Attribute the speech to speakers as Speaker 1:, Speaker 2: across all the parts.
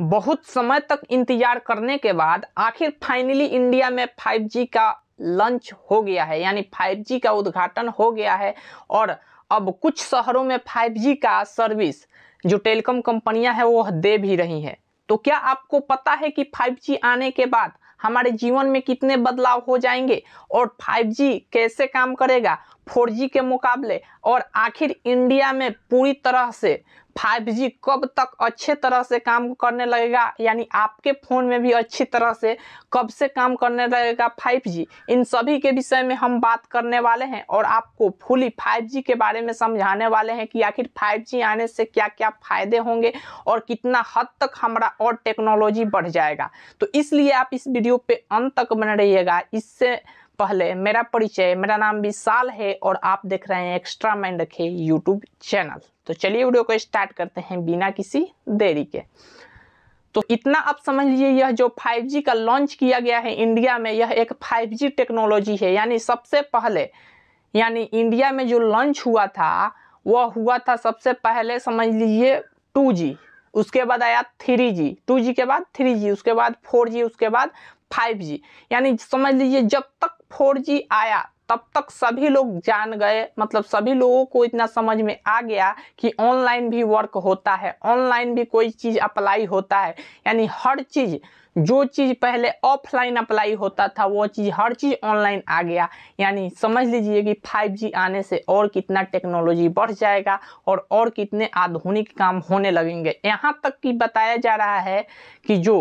Speaker 1: बहुत समय तक इंतजार करने के बाद आखिर फाइनली इंडिया में 5G का लॉन्च हो गया है यानी 5G का उद्घाटन हो गया है और अब कुछ शहरों में 5G का सर्विस जो टेलीकॉम कंपनियां हैं वो दे भी रही हैं तो क्या आपको पता है कि 5G आने के बाद हमारे जीवन में कितने बदलाव हो जाएंगे और 5G कैसे काम करेगा फोर जी के मुकाबले और आखिर इंडिया में पूरी तरह से 5G कब तक अच्छे तरह से काम करने लगेगा यानी आपके फ़ोन में भी अच्छी तरह से कब से काम करने लगेगा 5G इन सभी के विषय में हम बात करने वाले हैं और आपको फुली 5G के बारे में समझाने वाले हैं कि आखिर 5G आने से क्या क्या फ़ायदे होंगे और कितना हद तक हमारा और टेक्नोलॉजी बढ़ जाएगा तो इसलिए आप इस वीडियो पर अंत तक बने रहिएगा इससे पहले मेरा परिचय मेरा नाम विशाल है और आप देख रहे हैं एक्स्ट्रा माइंड रखे यूट्यूब चैनल तो चलिए वीडियो को स्टार्ट करते हैं बिना किसी देरी के तो इतना आप समझ लीजिए यह जो 5G का लॉन्च किया गया है इंडिया में यह एक 5G टेक्नोलॉजी है यानी सबसे पहले यानी इंडिया में जो लॉन्च हुआ था वह हुआ था सबसे पहले समझ लीजिए 2G उसके बाद आया 3G 2G के बाद 3G उसके बाद 4G उसके बाद 5G यानी समझ लीजिए जब तक फोर जी आया तब तक सभी लोग जान गए मतलब सभी लोगों को इतना समझ में आ गया कि ऑनलाइन भी वर्क होता है ऑनलाइन भी कोई चीज़ अप्लाई होता है यानी हर चीज़ जो चीज़ पहले ऑफलाइन अप्लाई होता था वो चीज़ हर चीज़ ऑनलाइन आ गया यानी समझ लीजिए कि 5G आने से और कितना टेक्नोलॉजी बढ़ जाएगा और और कितने आधुनिक काम होने लगेंगे यहाँ तक कि बताया जा रहा है कि जो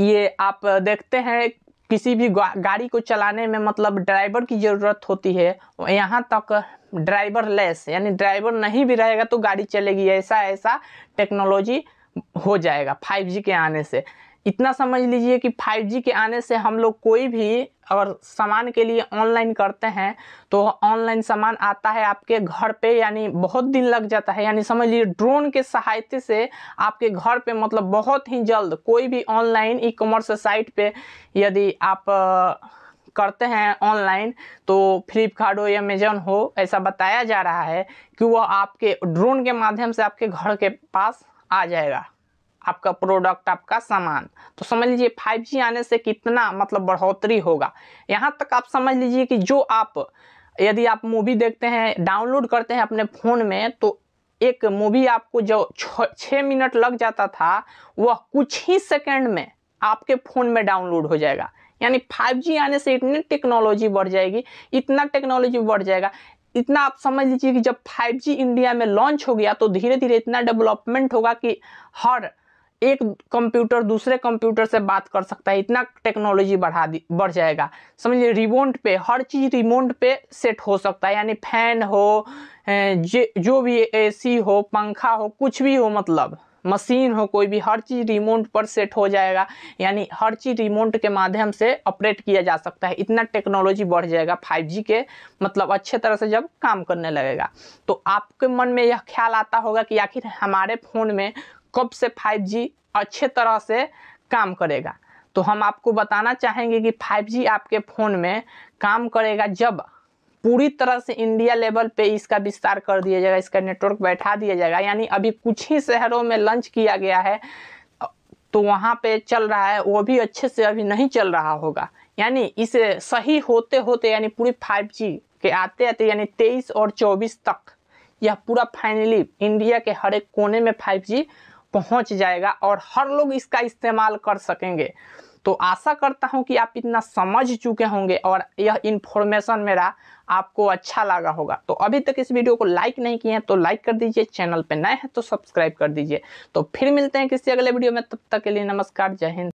Speaker 1: ये आप देखते हैं किसी भी गा, गाड़ी को चलाने में मतलब ड्राइवर की ज़रूरत होती है यहाँ तक ड्राइवर लेस यानी ड्राइवर नहीं भी रहेगा तो गाड़ी चलेगी ऐसा ऐसा टेक्नोलॉजी हो जाएगा जी के आने से इतना समझ लीजिए कि 5G के आने से हम लोग कोई भी अगर सामान के लिए ऑनलाइन करते हैं तो ऑनलाइन सामान आता है आपके घर पे यानी बहुत दिन लग जाता है यानी समझ लीजिए ड्रोन के सहायता से आपके घर पे मतलब बहुत ही जल्द कोई भी ऑनलाइन ई कॉमर्स साइट पे यदि आप करते हैं ऑनलाइन तो फ्लिपकार्ट हो या अमेजन हो ऐसा बताया जा रहा है कि वह आपके ड्रोन के माध्यम से आपके घर के पास आ जाएगा आपका प्रोडक्ट आपका सामान तो समझ लीजिए 5G आने से कितना मतलब बढ़ोतरी होगा यहाँ तक आप समझ लीजिए कि जो आप यदि आप मूवी देखते हैं डाउनलोड करते हैं अपने फ़ोन में तो एक मूवी आपको जो छः मिनट लग जाता था वह कुछ ही सेकंड में आपके फ़ोन में डाउनलोड हो जाएगा यानी 5G आने से इतनी टेक्नोलॉजी बढ़ जाएगी इतना टेक्नोलॉजी बढ़ जाएगा इतना आप समझ लीजिए कि जब 5G इंडिया में लॉन्च हो गया तो धीरे धीरे इतना डेवलपमेंट होगा कि हर एक कंप्यूटर दूसरे कंप्यूटर से बात कर सकता है इतना टेक्नोलॉजी बढ़ा दी बढ़ जाएगा समझिए रिमोट पे हर चीज़ रिमोट पे सेट हो सकता है यानी फैन हो जे जो भी एसी हो पंखा हो कुछ भी हो मतलब मशीन हो कोई भी हर चीज़ रिमोट पर सेट हो जाएगा यानी हर चीज़ रिमोट के माध्यम से ऑपरेट किया जा सकता है इतना टेक्नोलॉजी बढ़ जाएगा फाइव के मतलब अच्छे तरह से जब काम करने लगेगा तो आपके मन में यह ख्याल आता होगा कि आखिर हमारे फ़ोन में कब से फाइव अच्छे तरह से काम करेगा तो हम आपको बताना चाहेंगे कि 5G आपके फ़ोन में काम करेगा जब पूरी तरह से इंडिया लेवल पे इसका विस्तार कर दिया जाएगा इसका नेटवर्क बैठा दिया जाएगा यानी अभी कुछ ही शहरों में लॉन्च किया गया है तो वहाँ पे चल रहा है वो भी अच्छे से अभी नहीं चल रहा होगा यानी इसे सही होते होते यानी पूरी फाइव के आते आते यानी तेईस और चौबीस तक यह पूरा फाइनली इंडिया के हर एक कोने में फाइव पहुंच जाएगा और हर लोग इसका इस्तेमाल कर सकेंगे तो आशा करता हूँ कि आप इतना समझ चुके होंगे और यह इन्फॉर्मेशन मेरा आपको अच्छा लगा होगा तो अभी तक इस वीडियो को लाइक नहीं किए हैं तो लाइक कर दीजिए चैनल पर नए हैं तो सब्सक्राइब कर दीजिए तो फिर मिलते हैं किसी अगले वीडियो में तब तक के लिए नमस्कार जय हिंद